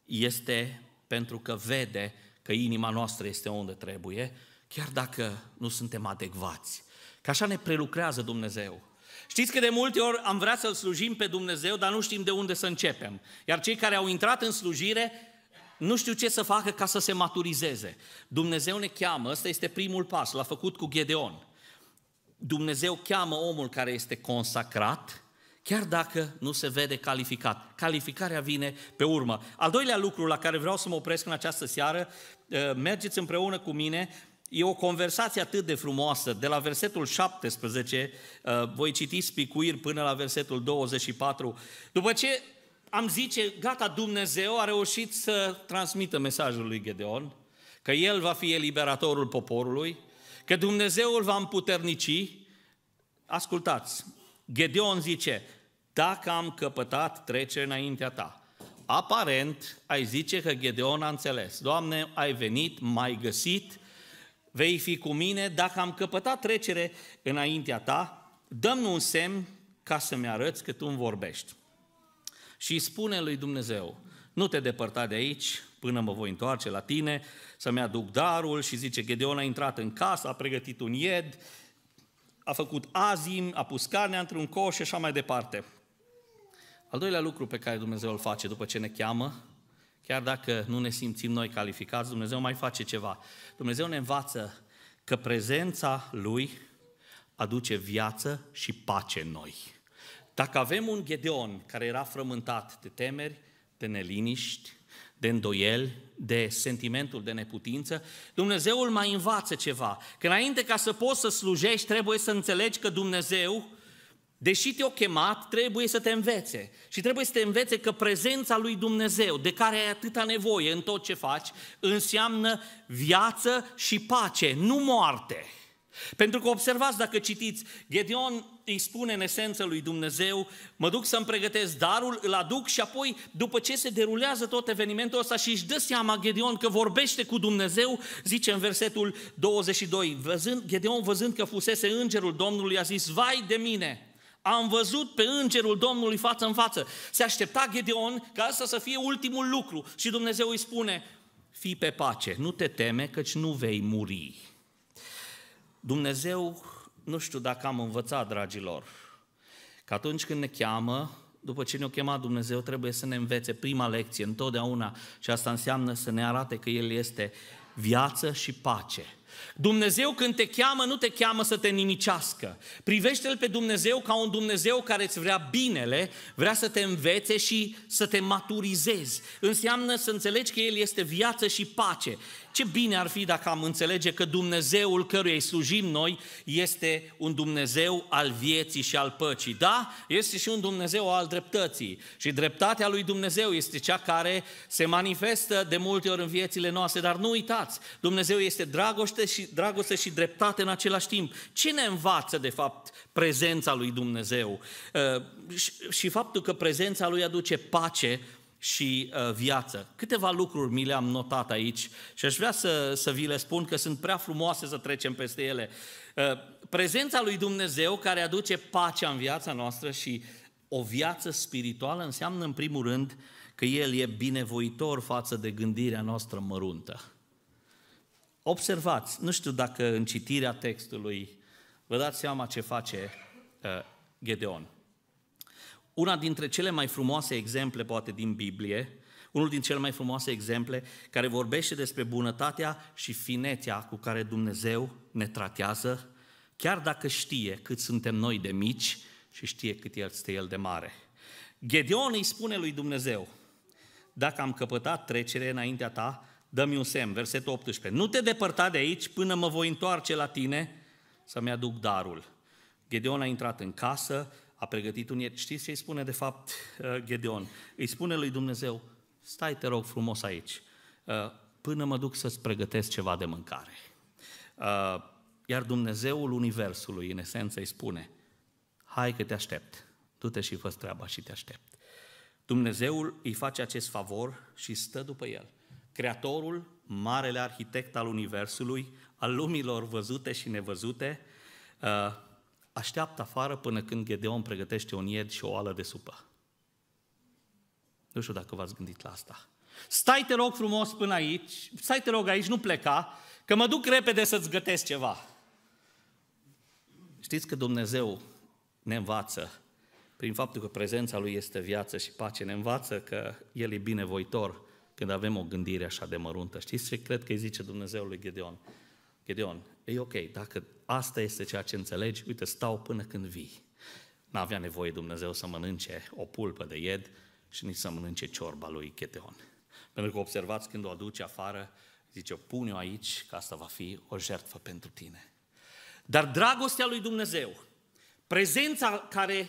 este pentru că vede că inima noastră este unde trebuie, chiar dacă nu suntem adecvați. Că așa ne prelucrează Dumnezeu. Știți că de multe ori am vrea să-L slujim pe Dumnezeu, dar nu știm de unde să începem. Iar cei care au intrat în slujire nu știu ce să facă ca să se maturizeze. Dumnezeu ne cheamă, ăsta este primul pas, l-a făcut cu Gedeon. Dumnezeu cheamă omul care este consacrat, chiar dacă nu se vede calificat. Calificarea vine pe urmă. Al doilea lucru la care vreau să mă opresc în această seară, eh, mergeți împreună cu mine, e o conversație atât de frumoasă. De la versetul 17, eh, voi citi spicuiri până la versetul 24. După ce am zice, gata, Dumnezeu a reușit să transmită mesajul lui Gedeon, că el va fi eliberatorul poporului, că Dumnezeu îl va împuternici, ascultați, Gedeon zice, dacă am căpătat, trecere înaintea ta. Aparent, ai zice că Gedeon a înțeles. Doamne, ai venit, m-ai găsit, vei fi cu mine, dacă am căpătat trecere înaintea ta, dăm un semn ca să-mi arăți că tu îmi vorbești. Și spune lui Dumnezeu, nu te depărta de aici, până mă voi întoarce la tine, să-mi aduc darul și zice, Gedeon a intrat în casă, a pregătit un ied, a făcut azim, a pus carnea într-un coș și așa mai departe. Al doilea lucru pe care Dumnezeu îl face după ce ne cheamă, chiar dacă nu ne simțim noi calificați, Dumnezeu mai face ceva. Dumnezeu ne învață că prezența Lui aduce viață și pace în noi. Dacă avem un Gedeon care era frământat de temeri, de neliniști, de îndoiel, de sentimentul de neputință, Dumnezeul mai învață ceva. Că înainte ca să poți să slujești, trebuie să înțelegi că Dumnezeu, deși te-a chemat, trebuie să te învețe. Și trebuie să te învețe că prezența lui Dumnezeu, de care ai atâta nevoie în tot ce faci, înseamnă viață și pace, nu moarte. Pentru că observați, dacă citiți, Gedeon îi spune în esență lui Dumnezeu, mă duc să-mi pregătesc darul, îl aduc și apoi, după ce se derulează tot evenimentul ăsta și își dă seama Gedeon că vorbește cu Dumnezeu, zice în versetul 22, văzând, Gedeon văzând că fusese îngerul Domnului, a zis, vai de mine, am văzut pe îngerul Domnului față în față. Se aștepta Gedeon ca asta să fie ultimul lucru și Dumnezeu îi spune, fii pe pace, nu te teme căci nu vei muri. Dumnezeu, nu știu dacă am învățat, dragilor, că atunci când ne cheamă, după ce ne-a chemat Dumnezeu, trebuie să ne învețe prima lecție întotdeauna și asta înseamnă să ne arate că El este viață și pace. Dumnezeu când te cheamă, nu te cheamă să te nimicească. Privește-L pe Dumnezeu ca un Dumnezeu care îți vrea binele, vrea să te învețe și să te maturizezi. Înseamnă să înțelegi că El este viață și pace. Ce bine ar fi dacă am înțelege că Dumnezeul căruia îi slujim noi este un Dumnezeu al vieții și al păcii. Da, este și un Dumnezeu al dreptății. Și dreptatea lui Dumnezeu este cea care se manifestă de multe ori în viețile noastre. Dar nu uitați, Dumnezeu este dragoste și, dragoste și dreptate în același timp. Ce ne învață, de fapt, prezența lui Dumnezeu? Uh, și faptul că prezența lui aduce pace și uh, viață. Câteva lucruri mi le-am notat aici și aș vrea să, să vi le spun că sunt prea frumoase să trecem peste ele. Uh, prezența lui Dumnezeu care aduce pacea în viața noastră și o viață spirituală înseamnă în primul rând că El e binevoitor față de gândirea noastră măruntă. Observați, nu știu dacă în citirea textului vă dați seama ce face uh, Gedeon una dintre cele mai frumoase exemple, poate, din Biblie, unul din cele mai frumoase exemple care vorbește despre bunătatea și finețea cu care Dumnezeu ne tratează, chiar dacă știe cât suntem noi de mici și știe cât este El de mare. Gedeon îi spune lui Dumnezeu, dacă am căpătat trecere înaintea ta, dă-mi un semn, versetul 18. Nu te depărta de aici până mă voi întoarce la tine să-mi aduc darul. Gedeon a intrat în casă, a pregătit un iet. Știți ce îi spune de fapt uh, Gedeon? Îi spune lui Dumnezeu, stai te rog frumos aici, uh, până mă duc să-ți pregătesc ceva de mâncare. Uh, iar Dumnezeul Universului, în esență, îi spune, hai că te aștept, du-te și fă treaba și te aștept. Dumnezeul îi face acest favor și stă după el. Creatorul, marele arhitect al Universului, al lumilor văzute și nevăzute, așteaptă afară până când Gedeon pregătește un ied și o oală de supă. Nu știu dacă v-ați gândit la asta. Stai, te rog frumos, până aici, stai, te rog, aici, nu pleca, că mă duc repede să-ți gătesc ceva. Știți că Dumnezeu ne învață, prin faptul că prezența Lui este viață și pace, ne învață că El e binevoitor când avem o gândire așa de măruntă. Știți ce cred că îi zice Dumnezeu lui Gedeon? Gedeon, e ok, dacă asta este ceea ce înțelegi, uite, stau până când vii. N-avea nevoie Dumnezeu să mănânce o pulpă de ied și nici să mănânce ciorba lui Gedeon. Pentru că observați când o aduce afară, zice, pune-o aici, că asta va fi o jertfă pentru tine. Dar dragostea lui Dumnezeu, prezența care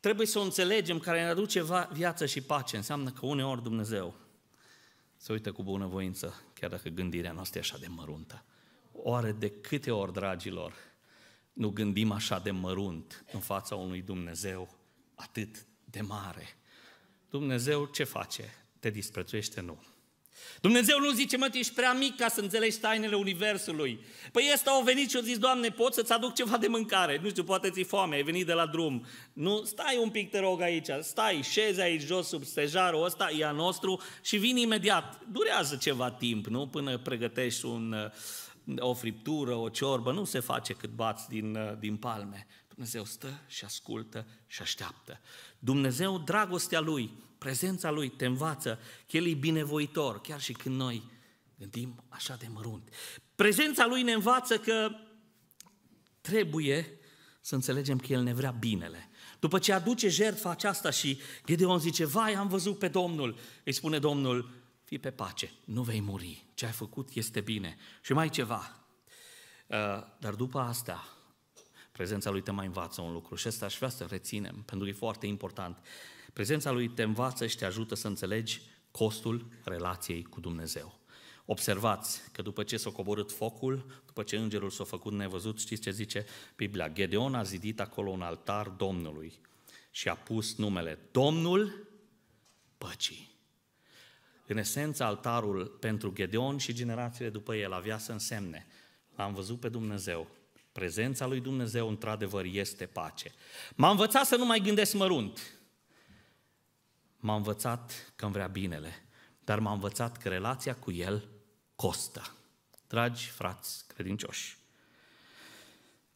trebuie să o înțelegem, care ne aduce viață și pace, înseamnă că uneori Dumnezeu se uită cu bunăvoință, chiar dacă gândirea noastră e așa de măruntă oare de câte ori, dragilor, nu gândim așa de mărunt în fața unui Dumnezeu atât de mare? Dumnezeu ce face? Te disprețuiește? Nu. Dumnezeu nu zice, mă, tu ești prea mic ca să înțelegi tainele Universului. Păi ăsta au venit și au zis, Doamne, pot să-ți aduc ceva de mâncare? Nu știu, poate ți foame, ai venit de la drum. Nu, stai un pic, te rog, aici. Stai, șezi aici jos sub stejarul ăsta, e a nostru și vin imediat. Durează ceva timp, nu? Până pregătești un, o friptură, o ciorbă, nu se face cât bați din, uh, din palme. Dumnezeu stă și ascultă și așteaptă. Dumnezeu, dragostea Lui, prezența Lui te învață că El e binevoitor, chiar și când noi gândim așa de mărunt. Prezența Lui ne învață că trebuie să înțelegem că El ne vrea binele. După ce aduce jertfa aceasta și Gedeon zice, vai, am văzut pe Domnul, îi spune Domnul, fii pe pace, nu vei muri, ce ai făcut este bine. Și mai ceva, uh, dar după asta, prezența lui te mai învață un lucru și asta aș vrea să reținem, pentru că e foarte important. Prezența lui te învață și te ajută să înțelegi costul relației cu Dumnezeu. Observați că după ce s-a coborât focul, după ce îngerul s-a făcut nevăzut, știți ce zice Biblia? Gedeon a zidit acolo un altar Domnului și a pus numele Domnul Păcii. În esență, altarul pentru Gedeon și generațiile după el avea să însemne l-am văzut pe Dumnezeu, prezența lui Dumnezeu într-adevăr este pace. M-a învățat să nu mai gândesc mărunt. M-a învățat că îmi vrea binele, dar m-a învățat că relația cu el costă. Dragi frați credincioși,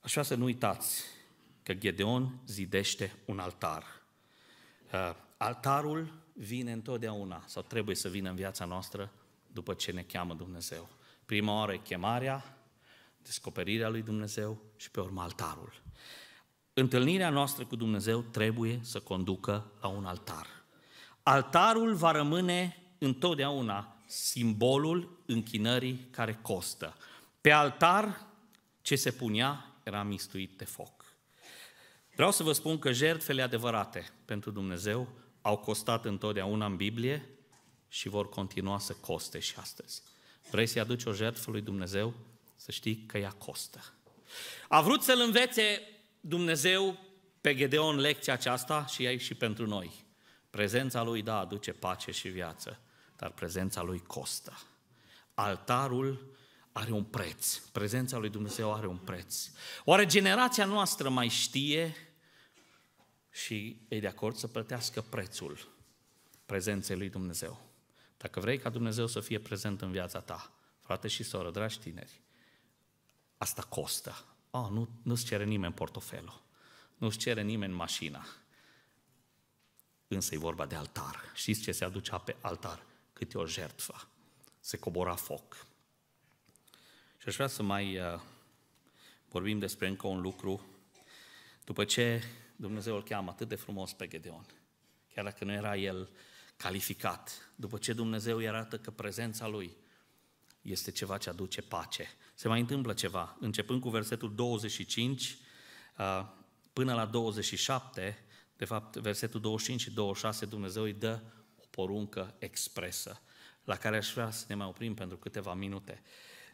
așa să nu uitați că Gedeon zidește un altar. Uh, altarul vine întotdeauna sau trebuie să vină în viața noastră după ce ne cheamă Dumnezeu. Prima oară e chemarea, descoperirea lui Dumnezeu și pe urmă altarul. Întâlnirea noastră cu Dumnezeu trebuie să conducă la un altar. Altarul va rămâne întotdeauna simbolul închinării care costă. Pe altar ce se punea era mistuit de foc. Vreau să vă spun că jertfele adevărate pentru Dumnezeu au costat întotdeauna în Biblie și vor continua să coste și astăzi. Vrei să-i aduci o jertfă lui Dumnezeu? Să știi că ea costă. A vrut să-l învețe Dumnezeu pe Gedeon lecția aceasta și ei și pentru noi. Prezența lui, da, aduce pace și viață, dar prezența lui costă. Altarul are un preț. Prezența lui Dumnezeu are un preț. Oare generația noastră mai știe și e de acord să plătească prețul prezenței lui Dumnezeu. Dacă vrei ca Dumnezeu să fie prezent în viața ta, frate și soră, dragi tineri, asta costă. Oh, nu, nu-ți cere nimeni portofelul, nu-ți cere nimeni mașina, însă e vorba de altar. Știți ce se aducea pe altar? e o jertfă. Se cobora foc. Și aș vrea să mai uh, vorbim despre încă un lucru. După ce Dumnezeu îl cheamă atât de frumos pe Gedeon, chiar dacă nu era el calificat. După ce Dumnezeu îi arată că prezența lui este ceva ce aduce pace. Se mai întâmplă ceva. Începând cu versetul 25 până la 27, de fapt versetul 25 și 26, Dumnezeu îi dă o poruncă expresă, la care aș vrea să ne mai oprim pentru câteva minute.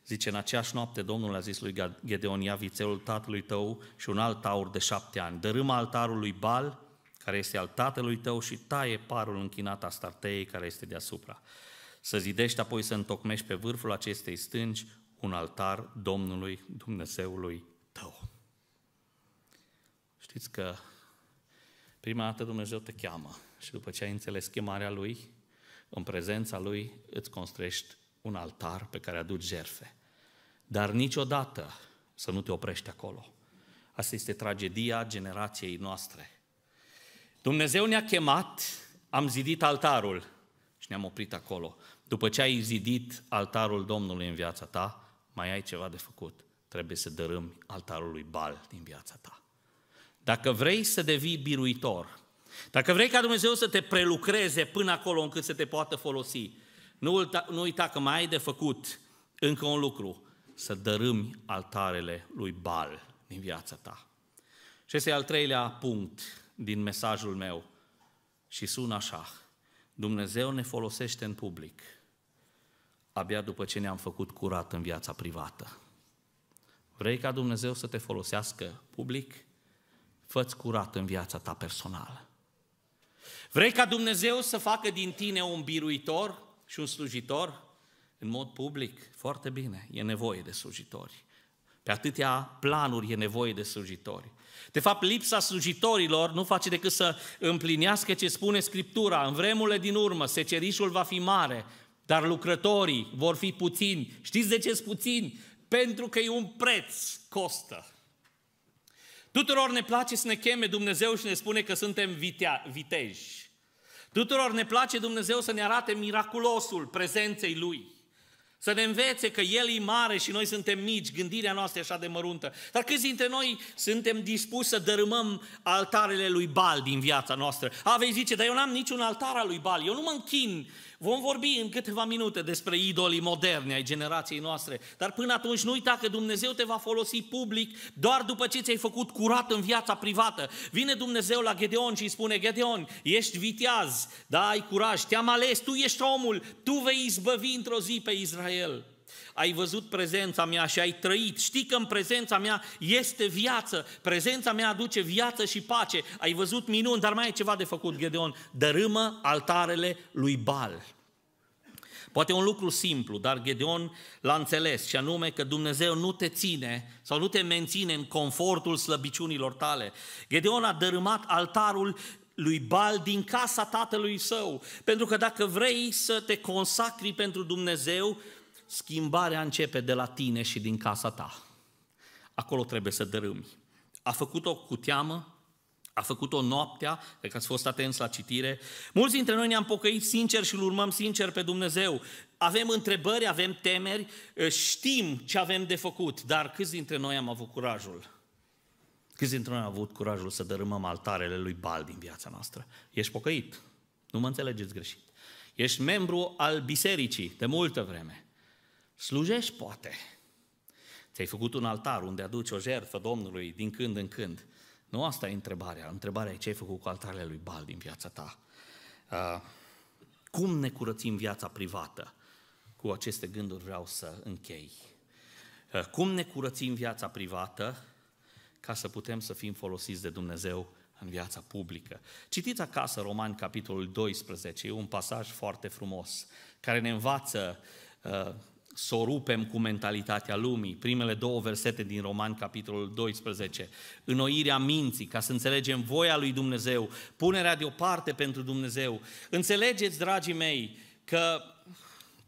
Zice, în aceeași noapte Domnul a zis lui Gedeon, ia vițelul tatălui tău și un alt taur de șapte ani, dărâmă altarul lui Bal, care este al tatălui tău și taie parul închinat a startei care este deasupra. Să zidești apoi să întocmești pe vârful acestei stânci un altar Domnului Dumnezeului tău. Știți că prima dată Dumnezeu te cheamă și după ce ai înțeles chemarea Lui, în prezența Lui îți construiești un altar pe care aduci jerfe. Dar niciodată să nu te oprești acolo. Asta este tragedia generației noastre. Dumnezeu ne-a chemat, am zidit altarul și ne-am oprit acolo. După ce ai zidit altarul Domnului în viața ta, mai ai ceva de făcut. Trebuie să dărâmi altarul lui Bal din viața ta. Dacă vrei să devii biruitor, dacă vrei ca Dumnezeu să te prelucreze până acolo încât să te poată folosi, nu uita, nu uita că mai ai de făcut încă un lucru, să dărâmi altarele lui Bal din viața ta. Și este al treilea punct din mesajul meu și sună așa. Dumnezeu ne folosește în public abia după ce ne-am făcut curat în viața privată. Vrei ca Dumnezeu să te folosească public? Făți curat în viața ta personală. Vrei ca Dumnezeu să facă din tine un biruitor? și un slujitor în mod public, foarte bine, e nevoie de slujitori. Pe atâtea planuri e nevoie de slujitori. De fapt, lipsa slujitorilor nu face decât să împlinească ce spune Scriptura. În vremurile din urmă, secerișul va fi mare, dar lucrătorii vor fi puțini. Știți de ce puțini? Pentru că e un preț, costă. Tuturor ne place să ne cheme Dumnezeu și ne spune că suntem vitea, viteji. Tuturor ne place Dumnezeu să ne arate miraculosul prezenței Lui. Să ne învețe că El e mare și noi suntem mici, gândirea noastră e așa de măruntă. Dar câți dintre noi suntem dispuși să dărâmăm altarele lui Bal din viața noastră? A, vei zice, dar eu n-am niciun altar al lui Bal, eu nu mă închin Vom vorbi în câteva minute despre idolii moderni ai generației noastre, dar până atunci nu uita că Dumnezeu te va folosi public doar după ce ți-ai făcut curat în viața privată. Vine Dumnezeu la Gedeon și îi spune, Gedeon, ești viteaz, da, ai curaj, te-am ales, tu ești omul, tu vei izbăvi într-o zi pe Israel ai văzut prezența mea și ai trăit. Știi că în prezența mea este viață. Prezența mea aduce viață și pace. Ai văzut minuni, dar mai e ceva de făcut, Gedeon. Dărâmă altarele lui Bal. Poate un lucru simplu, dar Gedeon l-a înțeles, și anume că Dumnezeu nu te ține sau nu te menține în confortul slăbiciunilor tale. Gedeon a dărâmat altarul lui Bal din casa tatălui său, pentru că dacă vrei să te consacri pentru Dumnezeu, schimbarea începe de la tine și din casa ta. Acolo trebuie să dărâmi. A făcut-o cu teamă, a făcut-o noaptea, cred că ați fost atenți la citire. Mulți dintre noi ne-am pocăit sincer și îl urmăm sincer pe Dumnezeu. Avem întrebări, avem temeri, ă, știm ce avem de făcut, dar câți dintre noi am avut curajul? Câți dintre noi am avut curajul să dărâmăm altarele lui Bal din viața noastră? Ești pocăit, nu mă înțelegeți greșit. Ești membru al bisericii de multă vreme. Slujești, poate. Ți-ai făcut un altar unde aduci o jertfă Domnului din când în când. Nu asta e întrebarea. Întrebarea e ce ai făcut cu altarele lui Bal din viața ta. Ah, cum ne curățim viața privată? Cu aceste gânduri vreau să închei. Ah, cum ne curățim viața privată ca să putem să fim folosiți de Dumnezeu în viața publică. Citiți acasă Romani, capitolul 12, e un pasaj foarte frumos, care ne învață uh, să o rupem cu mentalitatea lumii. Primele două versete din Roman, capitolul 12. Înnoirea minții, ca să înțelegem voia lui Dumnezeu, punerea deoparte pentru Dumnezeu. Înțelegeți, dragii mei, că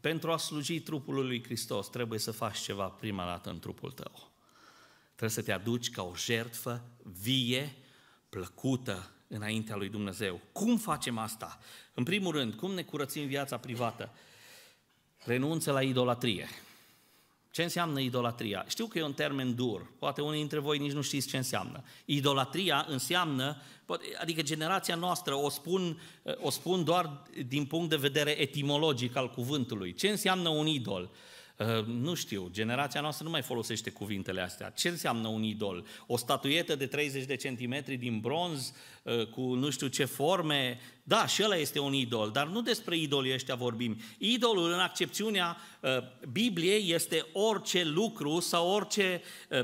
pentru a sluji trupul lui Hristos trebuie să faci ceva prima dată în trupul tău. Trebuie să te aduci ca o jertfă vie, plăcută înaintea lui Dumnezeu. Cum facem asta? În primul rând, cum ne curățim viața privată? renunță la idolatrie. Ce înseamnă idolatria? Știu că e un termen dur, poate unii dintre voi nici nu știți ce înseamnă. Idolatria înseamnă, adică generația noastră o spun, o spun doar din punct de vedere etimologic al cuvântului. Ce înseamnă un idol? Ă, nu știu, generația noastră nu mai folosește cuvintele astea. Ce înseamnă un idol? O statuietă de 30 de centimetri din bronz ă, cu nu știu ce forme? Da, și ăla este un idol, dar nu despre idolii ăștia vorbim. Idolul, în accepțiunea ă, Bibliei, este orice lucru sau orice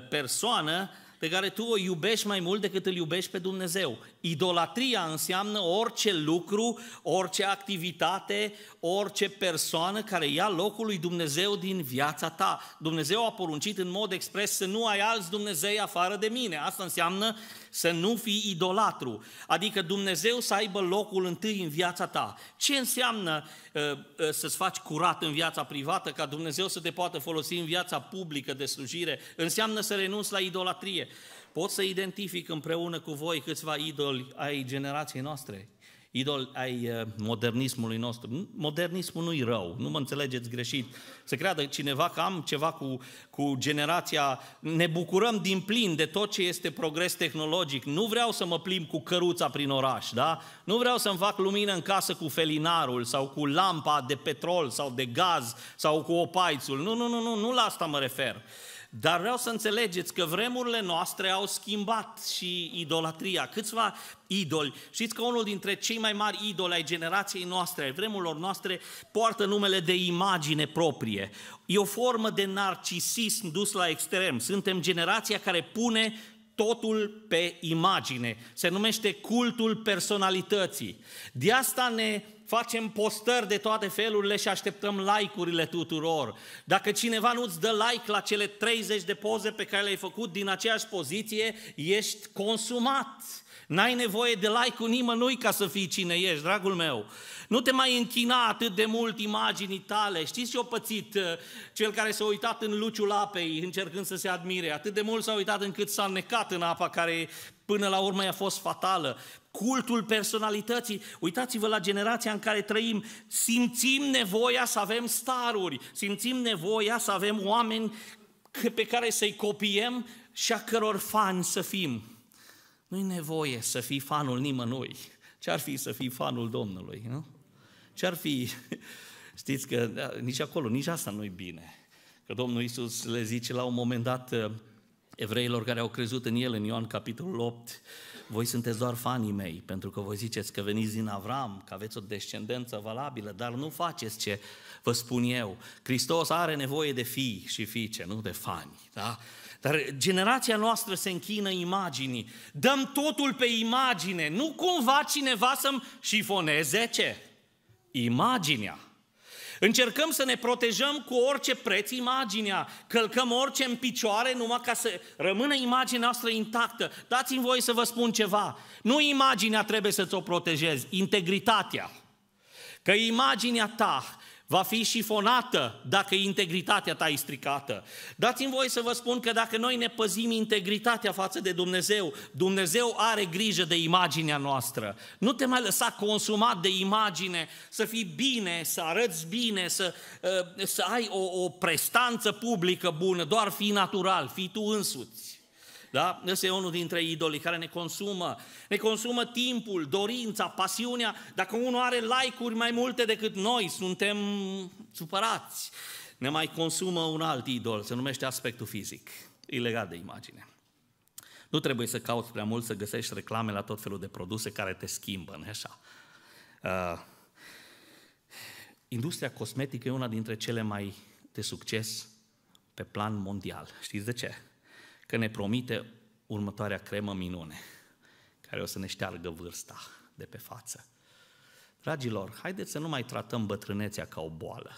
persoană pe care tu o iubești mai mult decât îl iubești pe Dumnezeu. Idolatria înseamnă orice lucru, orice activitate, orice persoană care ia locul lui Dumnezeu din viața ta. Dumnezeu a poruncit în mod expres să nu ai alți Dumnezei afară de mine. Asta înseamnă să nu fii idolatru, adică Dumnezeu să aibă locul întâi în viața ta. Ce înseamnă uh, uh, să-ți faci curat în viața privată ca Dumnezeu să te poată folosi în viața publică de slujire? Înseamnă să renunți la idolatrie. Pot să identific împreună cu voi câțiva idoli ai generației noastre idol ai uh, modernismului nostru. Modernismul nu-i rău, nu mă înțelegeți greșit. Să creadă cineva că am ceva cu, cu generația, ne bucurăm din plin de tot ce este progres tehnologic. Nu vreau să mă plim cu căruța prin oraș, da? Nu vreau să-mi fac lumină în casă cu felinarul sau cu lampa de petrol sau de gaz sau cu opaițul. Nu, nu, nu, nu, nu la asta mă refer. Dar vreau să înțelegeți că vremurile noastre au schimbat și idolatria. Câțiva idoli, știți că unul dintre cei mai mari idoli ai generației noastre, ai vremurilor noastre, poartă numele de imagine proprie. E o formă de narcisism dus la extrem. Suntem generația care pune totul pe imagine. Se numește cultul personalității. De asta ne facem postări de toate felurile și așteptăm like-urile tuturor. Dacă cineva nu-ți dă like la cele 30 de poze pe care le-ai făcut din aceeași poziție, ești consumat. N-ai nevoie de like-ul nimănui ca să fii cine ești, dragul meu. Nu te mai închina atât de mult imaginii tale. Știți ce o pățit uh, cel care s-a uitat în luciul apei încercând să se admire? Atât de mult s-a uitat încât s-a necat în apa care până la urmă a fost fatală cultul personalității. Uitați-vă la generația în care trăim. Simțim nevoia să avem staruri, simțim nevoia să avem oameni pe care să-i copiem și a căror fani să fim. Nu-i nevoie să fii fanul nimănui. Ce-ar fi să fii fanul Domnului, nu? Ce-ar fi? [laughs] Știți că da, nici acolo, nici asta nu-i bine. Că Domnul Isus le zice la un moment dat uh, evreilor care au crezut în El, în Ioan capitolul 8, voi sunteți doar fanii mei, pentru că voi ziceți că veniți din Avram, că aveți o descendență valabilă, dar nu faceți ce vă spun eu. Hristos are nevoie de fii și fiice, nu de fani. Da? Dar generația noastră se închină imaginii. Dăm totul pe imagine. Nu cumva cineva să-mi șifoneze ce? Imaginea. Încercăm să ne protejăm cu orice preț imaginea, călcăm orice în picioare numai ca să rămână imaginea noastră intactă. Dați-mi voie să vă spun ceva. Nu imaginea trebuie să-ți o protejezi, integritatea. Că imaginea ta va fi șifonată dacă integritatea ta e stricată. Dați-mi voi să vă spun că dacă noi ne păzim integritatea față de Dumnezeu, Dumnezeu are grijă de imaginea noastră. Nu te mai lăsa consumat de imagine, să fii bine, să arăți bine, să, ă, să ai o, o prestanță publică bună, doar fii natural, fii tu însuți. Da? Ăsta e unul dintre idolii care ne consumă. Ne consumă timpul, dorința, pasiunea. Dacă unul are like-uri mai multe decât noi, suntem supărați. Ne mai consumă un alt idol, se numește aspectul fizic. E legat de imagine. Nu trebuie să cauți prea mult să găsești reclame la tot felul de produse care te schimbă, nu așa? Uh, industria cosmetică e una dintre cele mai de succes pe plan mondial. Știți de ce? că ne promite următoarea cremă minune, care o să ne șteargă vârsta de pe față. Dragilor, haideți să nu mai tratăm bătrânețea ca o boală.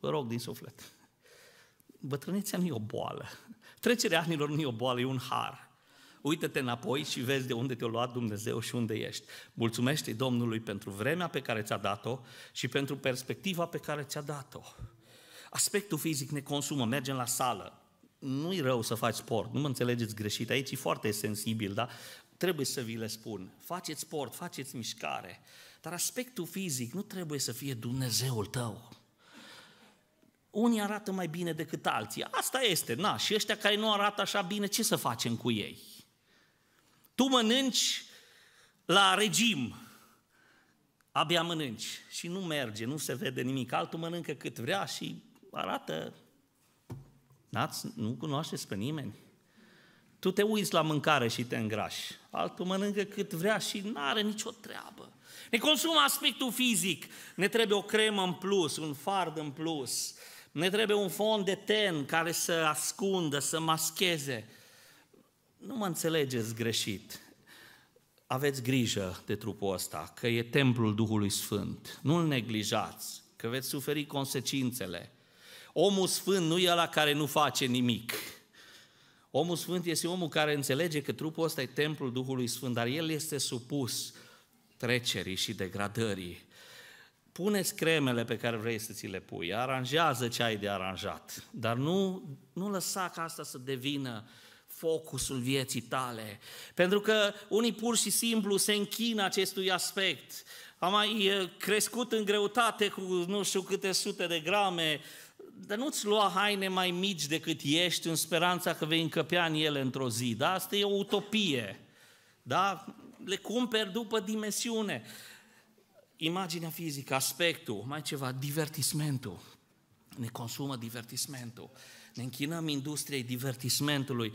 Vă rog din suflet. Bătrânețea nu e o boală. Trecerea anilor nu e o boală, e un har. Uită-te înapoi și vezi de unde te-a luat Dumnezeu și unde ești. mulțumește Domnului pentru vremea pe care ți-a dat-o și pentru perspectiva pe care ți-a dat-o. Aspectul fizic ne consumă, mergem la sală, nu-i rău să faci sport, nu mă înțelegeți greșit, aici e foarte sensibil, da? Trebuie să vi le spun, faceți sport, faceți mișcare, dar aspectul fizic nu trebuie să fie Dumnezeul tău. Unii arată mai bine decât alții, asta este, na, și ăștia care nu arată așa bine, ce să facem cu ei? Tu mănânci la regim, abia mănânci și nu merge, nu se vede nimic, altul mănâncă cât vrea și arată N-ați, nu cunoașteți pe nimeni. Tu te uiți la mâncare și te îngrași. Altul mănâncă cât vrea și nu are nicio treabă. Ne consumă aspectul fizic. Ne trebuie o cremă în plus, un fard în plus. Ne trebuie un fond de ten care să ascundă, să mascheze. Nu mă înțelegeți greșit. Aveți grijă de trupul ăsta, că e templul Duhului Sfânt. Nu-l neglijați, că veți suferi consecințele. Omul sfânt nu e la care nu face nimic. Omul sfânt este omul care înțelege că trupul ăsta e templul Duhului Sfânt, dar el este supus trecerii și degradării. Puneți cremele pe care vrei să ți le pui, aranjează ce ai de aranjat, dar nu, nu lăsa ca asta să devină focusul vieții tale. Pentru că unii pur și simplu se închină acestui aspect. Am mai eh, crescut în greutate cu nu știu câte sute de grame, dar nu-ți lua haine mai mici decât ești în speranța că vei încăpea în ele într-o zi, da? Asta e o utopie, da? Le cumperi după dimensiune. Imaginea fizică, aspectul, mai ceva, divertismentul. Ne consumă divertismentul. Ne închinăm industriei divertismentului.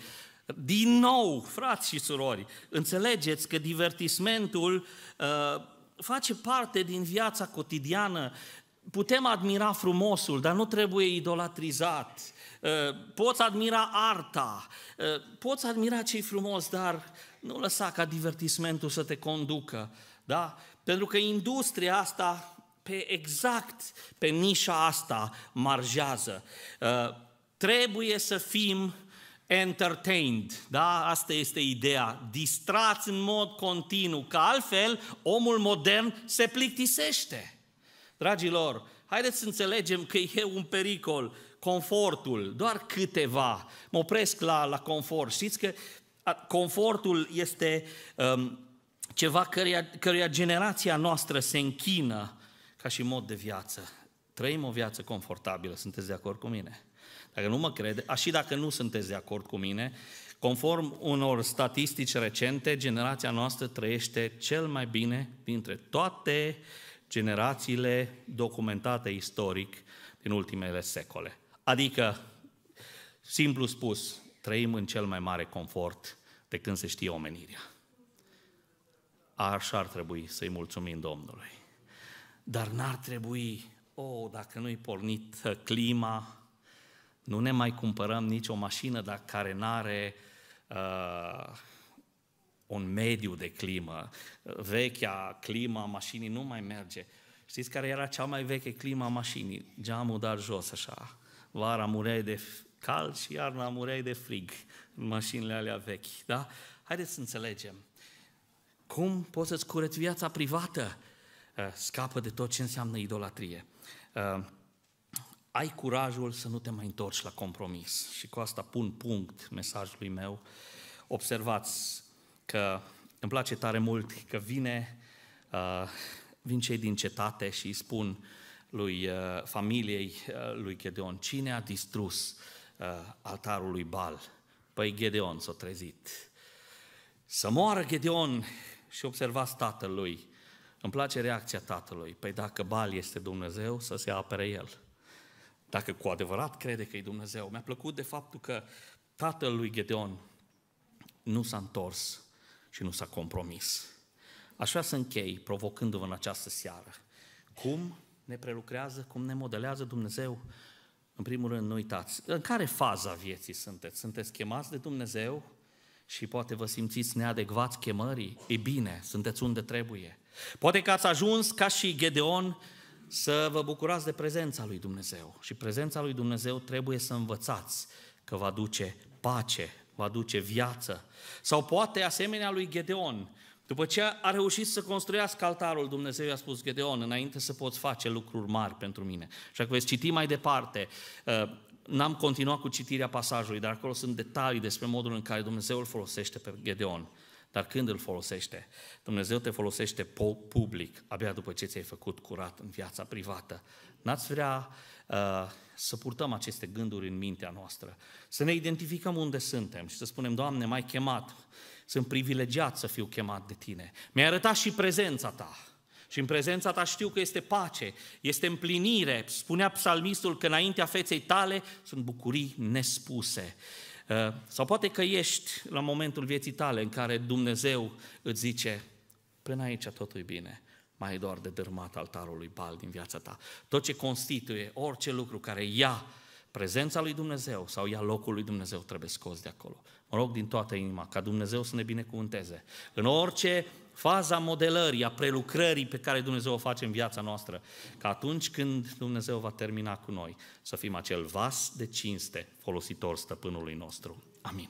Din nou, frați și surori, înțelegeți că divertismentul uh, face parte din viața cotidiană putem admira frumosul, dar nu trebuie idolatrizat. Uh, poți admira arta, uh, poți admira ce frumos, dar nu lăsa ca divertismentul să te conducă. Da? Pentru că industria asta pe exact pe nișa asta marjează. Uh, trebuie să fim entertained, da? Asta este ideea. Distrați în mod continuu, că altfel omul modern se plictisește. Dragilor, haideți să înțelegem că e un pericol, confortul, doar câteva. Mă opresc la, la confort. Știți că confortul este um, ceva căruia, căruia generația noastră se închină ca și mod de viață. Trăim o viață confortabilă, sunteți de acord cu mine? Dacă nu mă crede, și dacă nu sunteți de acord cu mine, conform unor statistici recente, generația noastră trăiește cel mai bine dintre toate uh, generațiile documentate istoric din ultimele secole. Adică, simplu spus, trăim în cel mai mare confort de când se știe omenirea. Așa ar trebui să-i mulțumim Domnului. Dar n-ar trebui, o, oh, dacă nu-i pornit clima, nu ne mai cumpărăm nicio mașină dacă care n-are uh, un mediu de climă. Vechea clima mașinii nu mai merge. Știți care era cea mai veche clima mașinii? Geamul dar jos așa. Vara mureai de cal și iarna mureai de frig în mașinile alea vechi. Da? Haideți să înțelegem. Cum poți să-ți curăți viața privată? Eh, scapă de tot ce înseamnă idolatrie. Eh, ai curajul să nu te mai întorci la compromis. Și cu asta pun punct mesajului meu. Observați, că îmi place tare mult că vine, uh, vin cei din cetate și îi spun lui uh, familiei uh, lui Gedeon, cine a distrus altarul lui Bal? Păi Gedeon s-a trezit. Să moară Gedeon și observați tatălui. Îmi place reacția tatălui. Păi dacă Bal este Dumnezeu, să se apere el. Dacă cu adevărat crede că e Dumnezeu. Mi-a plăcut de faptul că tatăl lui Gedeon nu s-a întors și nu s-a compromis. Aș vrea să închei provocându-vă în această seară. Cum ne prelucrează, cum ne modelează Dumnezeu? În primul rând, nu uitați, în care fază a vieții sunteți? Sunteți chemați de Dumnezeu și poate vă simțiți neadecvați chemării? E bine, sunteți unde trebuie. Poate că ați ajuns ca și Gedeon să vă bucurați de prezența lui Dumnezeu. Și prezența lui Dumnezeu trebuie să învățați că va duce pace va duce viață. Sau poate asemenea lui Gedeon, după ce a reușit să construiască altarul, Dumnezeu i-a spus Gedeon, înainte să poți face lucruri mari pentru mine. Și dacă veți citi mai departe, uh, n-am continuat cu citirea pasajului, dar acolo sunt detalii despre modul în care Dumnezeu îl folosește pe Gedeon. Dar când îl folosește? Dumnezeu te folosește public, abia după ce ți-ai făcut curat în viața privată. N-ați vrea uh, să purtăm aceste gânduri în mintea noastră, să ne identificăm unde suntem și să spunem, Doamne, mai chemat, sunt privilegiat să fiu chemat de Tine. Mi-ai arătat și prezența Ta. Și în prezența ta știu că este pace, este împlinire. Spunea psalmistul că înaintea feței tale sunt bucurii nespuse. Uh, sau poate că ești la momentul vieții tale în care Dumnezeu îți zice, până aici totul e bine mai e doar de dărmat altarul lui Bal din viața ta. Tot ce constituie orice lucru care ia prezența lui Dumnezeu sau ia locul lui Dumnezeu trebuie scos de acolo. Mă rog din toată inima ca Dumnezeu să ne binecuvânteze. În orice faza modelării, a prelucrării pe care Dumnezeu o face în viața noastră, Ca atunci când Dumnezeu va termina cu noi, să fim acel vas de cinste folositor stăpânului nostru. Amin.